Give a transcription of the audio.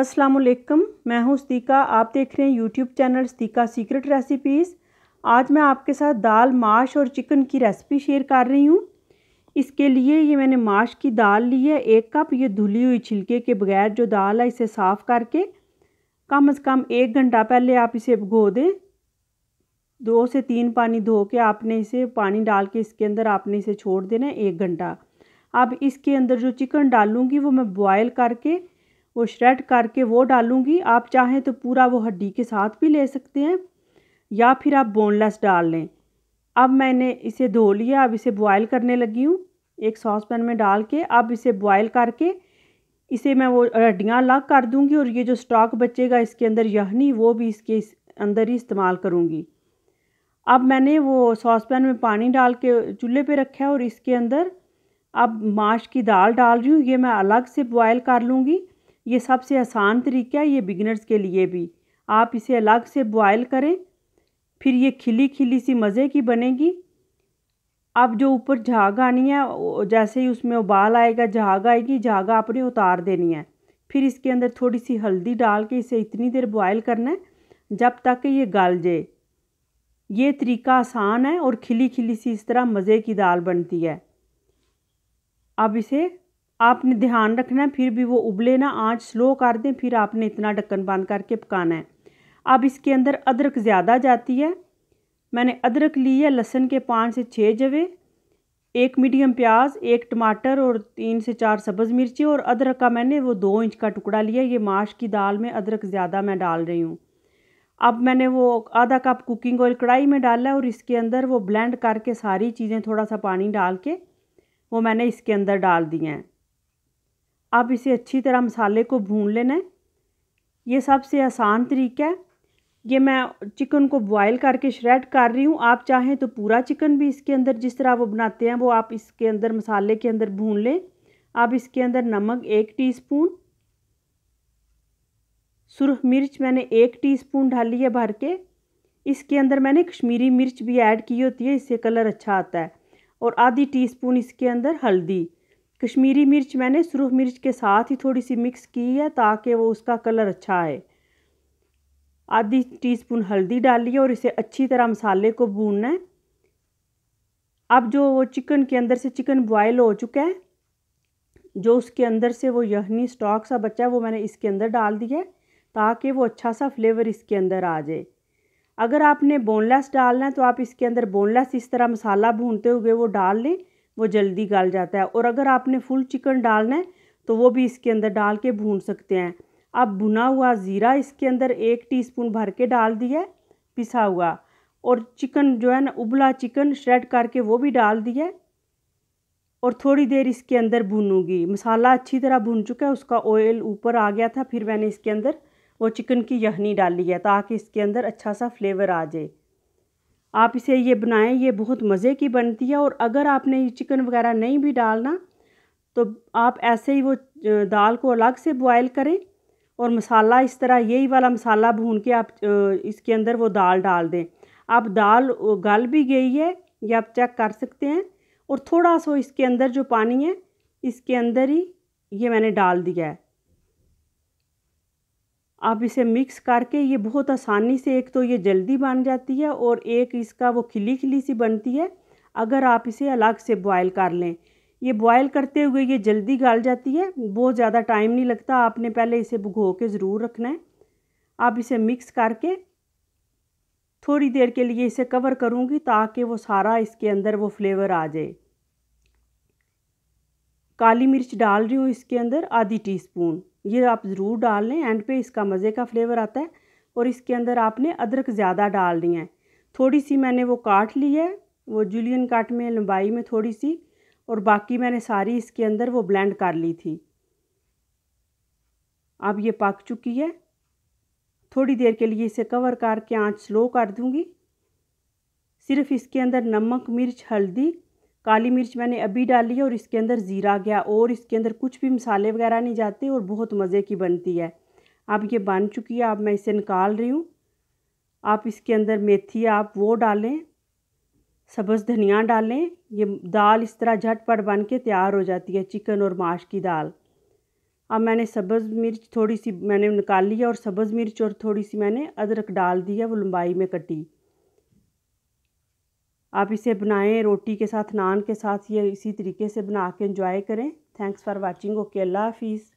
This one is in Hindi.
असलकम मैं हूं स्तीका आप देख रहे हैं यूट्यूब चैनल स्तीका सीक्रेट रेसिपीज़ आज मैं आपके साथ दाल माश और चिकन की रेसिपी शेयर कर रही हूं इसके लिए ये मैंने माश की दाल ली है एक कप ये धुली हुई छिलके के बगैर जो दाल है इसे साफ़ करके कम से कम एक घंटा पहले आप इसे भगो दें दो से तीन पानी धो के आपने इसे पानी डाल के इसके अंदर आपने इसे छोड़ देना है एक घंटा अब इसके अंदर जो चिकन डालूँगी वो मैं बॉयल करके वो श्रेड करके वो डालूंगी आप चाहें तो पूरा वो हड्डी के साथ भी ले सकते हैं या फिर आप बोनलेस डाल लें अब मैंने इसे धो लिया अब इसे बॉयल करने लगी हूँ एक सॉस पैन में डाल के अब इसे बॉयल करके इसे मैं वो हड्डियाँ अलग कर दूँगी और ये जो स्टॉक बचेगा इसके अंदर यहनी वो भी इसके इस अंदर ही इस्तेमाल करूँगी अब मैंने वो सॉस पैन में पानी डाल के चूल्हे पे रखा है और इसके अंदर अब माश की दाल डाल रही हूँ ये मैं अलग से बॉयल कर लूँगी ये सबसे आसान तरीका है ये बिगनर्स के लिए भी आप इसे अलग से बॉयल करें फिर ये खिली खिली सी मज़े की बनेगी अब जो ऊपर झाग आनी है जैसे ही उसमें उबाल आएगा झाग आएगी झाग आपने उतार देनी है फिर इसके अंदर थोड़ी सी हल्दी डाल के इसे इतनी देर बॉयल करना है जब तक ये गल जाए ये तरीका आसान है और खिली खिली सी इस तरह मज़े की दाल बनती है अब इसे आपने ध्यान रखना है फिर भी वो उबले ना आँच स्लो कर दें फिर आपने इतना ढक्कन बंद करके पकाना है अब इसके अंदर अदरक ज़्यादा जाती है मैंने अदरक ली है लहसन के पाँच से छः जवे एक मीडियम प्याज एक टमाटर और तीन से चार सब्ज़ मिर्ची और अदरक का मैंने वो दो इंच का टुकड़ा लिया ये माश की दाल में अदरक ज़्यादा मैं डाल रही हूँ अब मैंने वो आधा कप कुकिंग ऑयल कढ़ाई में डाला और इसके अंदर वो ब्लेंड करके सारी चीज़ें थोड़ा सा पानी डाल के वो मैंने इसके अंदर डाल दी हैं अब इसे अच्छी तरह मसाले को भून लेना है ये सबसे आसान तरीका है ये मैं चिकन को बॉयल करके श्रेड कर रही हूँ आप चाहें तो पूरा चिकन भी इसके अंदर जिस तरह वो बनाते हैं वो आप इसके अंदर मसाले के अंदर भून लें आप इसके अंदर नमक एक टीस्पून सुरख मिर्च मैंने एक टीस्पून डाली है भर के इसके अंदर मैंने कश्मीरी मिर्च भी ऐड की होती है इससे कलर अच्छा आता है और आधी स्पून इसके अंदर हल्दी कश्मीरी मिर्च मैंने सुरख मिर्च के साथ ही थोड़ी सी मिक्स की है ताकि वो उसका कलर अच्छा आए आधी टीस्पून हल्दी डालिए और इसे अच्छी तरह मसाले को भूनना है अब जो वो चिकन के अंदर से चिकन बॉयल हो चुका है जो उसके अंदर से वो यहनी स्टॉक सा बचा है वो मैंने इसके अंदर डाल दिया है ताकि वो अच्छा सा फ्लेवर इसके अंदर आ जाए अगर आपने बोनलेस डालना है तो आप इसके अंदर बोनलेस इस तरह मसाला भूनते हुए वो डाल लें वो जल्दी गल जाता है और अगर आपने फुल चिकन डालना है तो वो भी इसके अंदर डाल के भून सकते हैं अब भुना हुआ ज़ीरा इसके अंदर एक टीस्पून भर के डाल दिया पिसा हुआ और चिकन जो है ना उबला चिकन श्रेड करके वो भी डाल दिया और थोड़ी देर इसके अंदर भूनूंगी मसाला अच्छी तरह भून चुका है उसका ऑयल ऊपर आ गया था फिर मैंने इसके अंदर वो चिकन की यखनी डाली है ताकि इसके अंदर अच्छा सा फ्लेवर आ जाए आप इसे ये बनाएं ये बहुत मज़े की बनती है और अगर आपने चिकन वगैरह नहीं भी डालना तो आप ऐसे ही वो दाल को अलग से बॉयल करें और मसाला इस तरह यही वाला मसाला भून के आप इसके अंदर वो दाल डाल दें आप दाल गल भी गई है ये आप चेक कर सकते हैं और थोड़ा सा इसके अंदर जो पानी है इसके अंदर ही ये मैंने डाल दिया है आप इसे मिक्स करके ये बहुत आसानी से एक तो ये जल्दी बन जाती है और एक इसका वो खिली खिली सी बनती है अगर आप इसे अलग से बॉयल कर लें ये बॉयल करते हुए ये जल्दी गल जाती है बहुत ज़्यादा टाइम नहीं लगता आपने पहले इसे भुगो के ज़रूर रखना है आप इसे मिक्स करके थोड़ी देर के लिए इसे कवर करूँगी ताकि वो सारा इसके अंदर वो फ्लेवर आ जाए काली मिर्च डाल रही हूँ इसके अंदर आधी टीस्पून ये आप ज़रूर डाल लें एंड पे इसका मज़े का फ्लेवर आता है और इसके अंदर आपने अदरक ज़्यादा डाल दी है थोड़ी सी मैंने वो काट ली है वो जुलियन काट में लंबाई में थोड़ी सी और बाकी मैंने सारी इसके अंदर वो ब्लेंड कर ली थी अब ये पक चुकी है थोड़ी देर के लिए इसे कवर करके आँच स्लो कर दूँगी सिर्फ इसके अंदर नमक मिर्च हल्दी काली मिर्च मैंने अभी डाली है और इसके अंदर ज़ीरा गया और इसके अंदर कुछ भी मसाले वगैरह नहीं जाते और बहुत मज़े की बनती है अब ये बन चुकी है अब मैं इसे निकाल रही हूँ आप इसके अंदर मेथी आप वो डालें सब्ज़ धनिया डालें ये दाल इस तरह झटपट बन के तैयार हो जाती है चिकन और माश की दाल अब मैंने सब्ज़ मिर्च थोड़ी सी मैंने निकाल ली है और सब्ज़ मिर्च और थोड़ी सी मैंने अदरक डाल दी है वो लंबाई में कटी आप इसे बनाएं रोटी के साथ नान के साथ ये इसी तरीके से बना के इंजॉय करें थैंक्स फॉर वाचिंग ओके अल्लाह हाफिज़